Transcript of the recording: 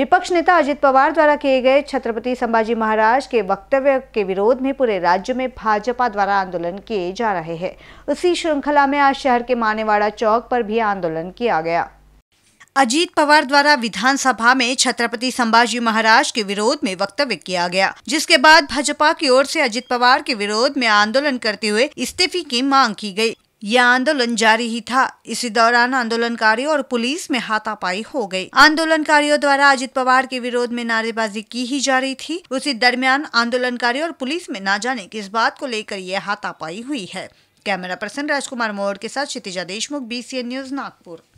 विपक्ष नेता अजित पवार द्वारा किए गए छत्रपति संभाजी महाराज के वक्तव्य के विरोध में पूरे राज्य में भाजपा द्वारा आंदोलन किए जा रहे हैं उसी श्रृंखला में आज शहर के मानेवाड़ा चौक पर भी आंदोलन किया गया अजीत पवार द्वारा विधानसभा में छत्रपति संभाजी महाराज के विरोध में वक्तव्य किया गया जिसके बाद भाजपा की ओर से अजीत पवार के विरोध में आंदोलन करते हुए इस्तीफे की मांग की गई यह आंदोलन जारी ही था इसी दौरान आंदोलनकारियों और पुलिस में हाथापाई हो गई। आंदोलनकारियों द्वारा अजित पवार के विरोध में नारेबाजी की ही जा रही थी उसी दरमियान आंदोलनकारियों और पुलिस में ना जाने किस बात को लेकर यह हाथापाई हुई है कैमरा पर्सन राजकुमार मोर के साथ क्षितिजा देशमुख बी न्यूज नागपुर